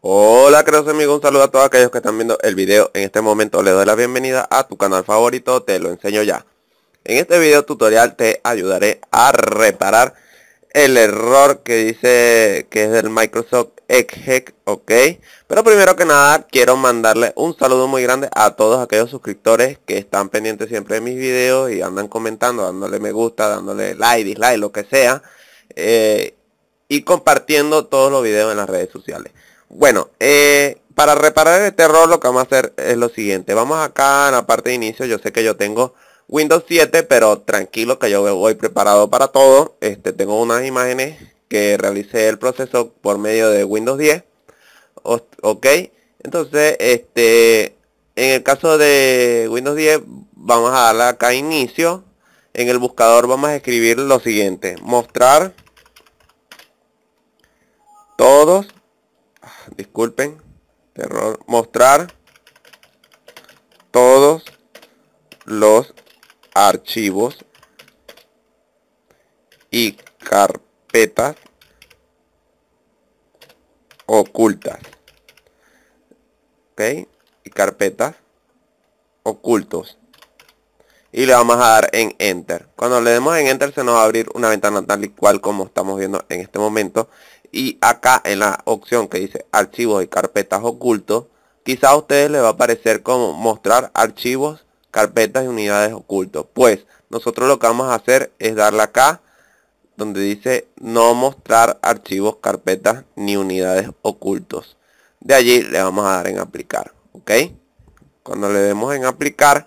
Hola queridos amigos, un saludo a todos aquellos que están viendo el video En este momento les doy la bienvenida a tu canal favorito, te lo enseño ya En este video tutorial te ayudaré a reparar el error que dice que es del Microsoft Exec, ok Pero primero que nada quiero mandarle un saludo muy grande a todos aquellos suscriptores que están pendientes siempre de mis videos Y andan comentando, dándole me gusta, dándole like, dislike, lo que sea eh, Y compartiendo todos los videos en las redes sociales bueno, eh, para reparar este error lo que vamos a hacer es lo siguiente. Vamos acá en la parte de inicio. Yo sé que yo tengo Windows 7, pero tranquilo que yo voy preparado para todo. Este, tengo unas imágenes que realicé el proceso por medio de Windows 10. ok, entonces este, en el caso de Windows 10 vamos a darle acá inicio. En el buscador vamos a escribir lo siguiente. Mostrar todos disculpen. error. Mostrar todos los archivos y carpetas ocultas. ¿Ok? Y carpetas ocultos. Y le vamos a dar en Enter. Cuando le demos en Enter se nos va a abrir una ventana tal y cual como estamos viendo en este momento y acá en la opción que dice archivos y carpetas ocultos quizá a ustedes les va a aparecer como mostrar archivos carpetas y unidades ocultos pues nosotros lo que vamos a hacer es darle acá donde dice no mostrar archivos carpetas ni unidades ocultos de allí le vamos a dar en aplicar ok cuando le demos en aplicar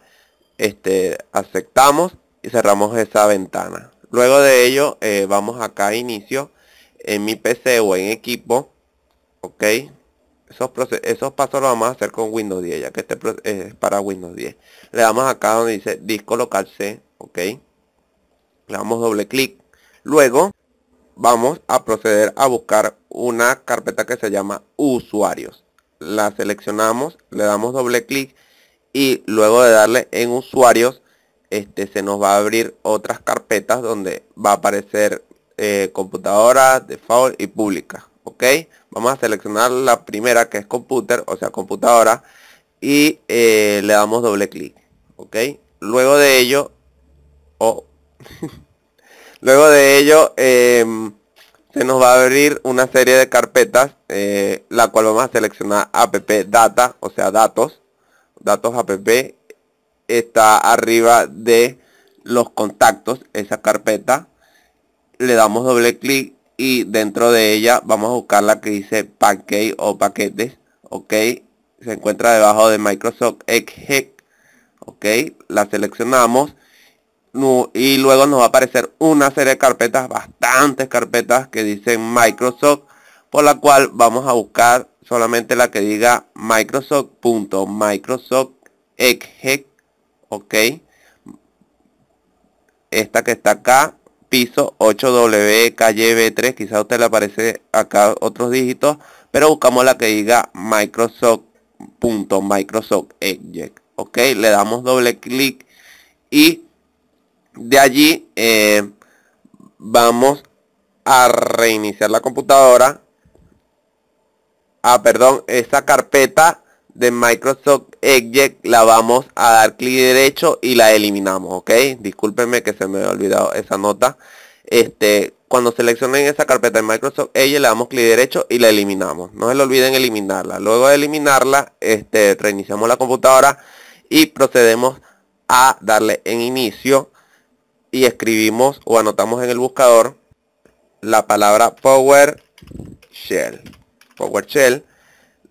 este aceptamos y cerramos esa ventana luego de ello eh, vamos acá a inicio en mi PC o en equipo, ok, esos, esos pasos lo vamos a hacer con Windows 10, ya que este eh, es para Windows 10. Le damos acá donde dice disco local C, ok, le damos doble clic. Luego vamos a proceder a buscar una carpeta que se llama usuarios. La seleccionamos, le damos doble clic y luego de darle en usuarios, este, se nos va a abrir otras carpetas donde va a aparecer eh, computadora de default y pública Ok, vamos a seleccionar la primera que es computer, o sea computadora, y eh, le damos doble clic. Ok, luego de ello, o luego de ello, em, se nos va a abrir una serie de carpetas, eh, la cual vamos a seleccionar app data, o sea datos, datos app, está arriba de los contactos, esa carpeta, le damos doble clic y dentro de ella vamos a buscar la que dice pancake o paquetes ok se encuentra debajo de Microsoft Edge ok la seleccionamos y luego nos va a aparecer una serie de carpetas bastantes carpetas que dicen Microsoft por la cual vamos a buscar solamente la que diga Microsoft.Microsoft Edge ok esta que está acá piso 8W, calle B3, quizá a usted le aparece acá otros dígitos, pero buscamos la que diga Microsoft punto Microsoft Edge. Ok, le damos doble clic y de allí eh, vamos a reiniciar la computadora. Ah, perdón, esa carpeta de Microsoft Edge la vamos a dar clic derecho y la eliminamos, ¿ok? Discúlpenme que se me ha olvidado esa nota. Este, cuando seleccionen esa carpeta de Microsoft Edge le damos clic derecho y la eliminamos. No se le olviden eliminarla. Luego de eliminarla, este, reiniciamos la computadora y procedemos a darle en inicio y escribimos o anotamos en el buscador la palabra power shell power shell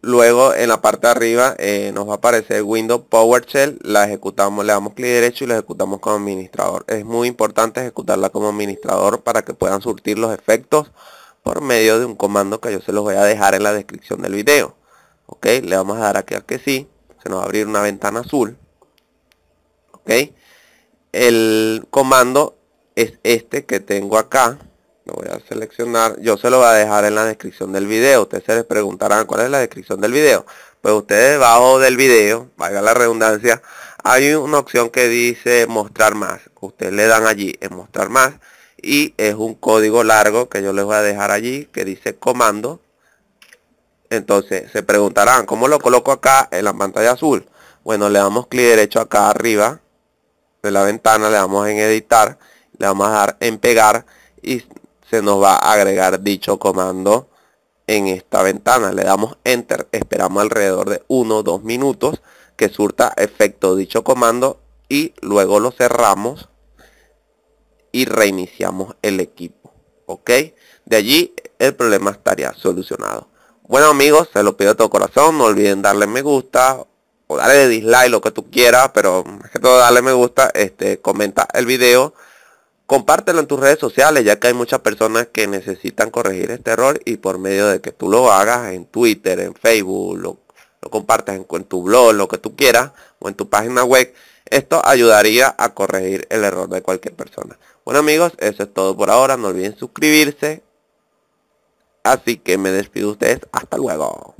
Luego en la parte de arriba eh, nos va a aparecer Windows PowerShell, la ejecutamos, le damos clic derecho y la ejecutamos como administrador. Es muy importante ejecutarla como administrador para que puedan surtir los efectos por medio de un comando que yo se los voy a dejar en la descripción del video. Ok, le vamos a dar aquí a que sí, se nos va a abrir una ventana azul. Ok, el comando es este que tengo acá, voy a seleccionar, yo se lo voy a dejar en la descripción del vídeo ustedes se les preguntarán cuál es la descripción del vídeo pues ustedes debajo del vídeo vaya la redundancia, hay una opción que dice mostrar más, ustedes le dan allí en mostrar más y es un código largo que yo les voy a dejar allí que dice comando, entonces se preguntarán cómo lo coloco acá en la pantalla azul, bueno le damos clic derecho acá arriba de la ventana, le damos en editar, le vamos a dar en pegar y se nos va a agregar dicho comando en esta ventana. Le damos Enter, esperamos alrededor de 1 o 2 minutos que surta efecto dicho comando y luego lo cerramos y reiniciamos el equipo. ¿Ok? De allí el problema estaría solucionado. Bueno amigos, se lo pido de todo corazón, no olviden darle me gusta o darle dislike, lo que tú quieras, pero más que todo darle me gusta, este, comenta el video compártelo en tus redes sociales, ya que hay muchas personas que necesitan corregir este error y por medio de que tú lo hagas en Twitter, en Facebook, lo, compartas en, tu blog, lo que tú quieras, o en tu página web, esto ayudaría a corregir el error de cualquier persona. Bueno amigos, eso es todo por ahora. No olviden suscribirse. Así que me despido de ustedes. Hasta luego.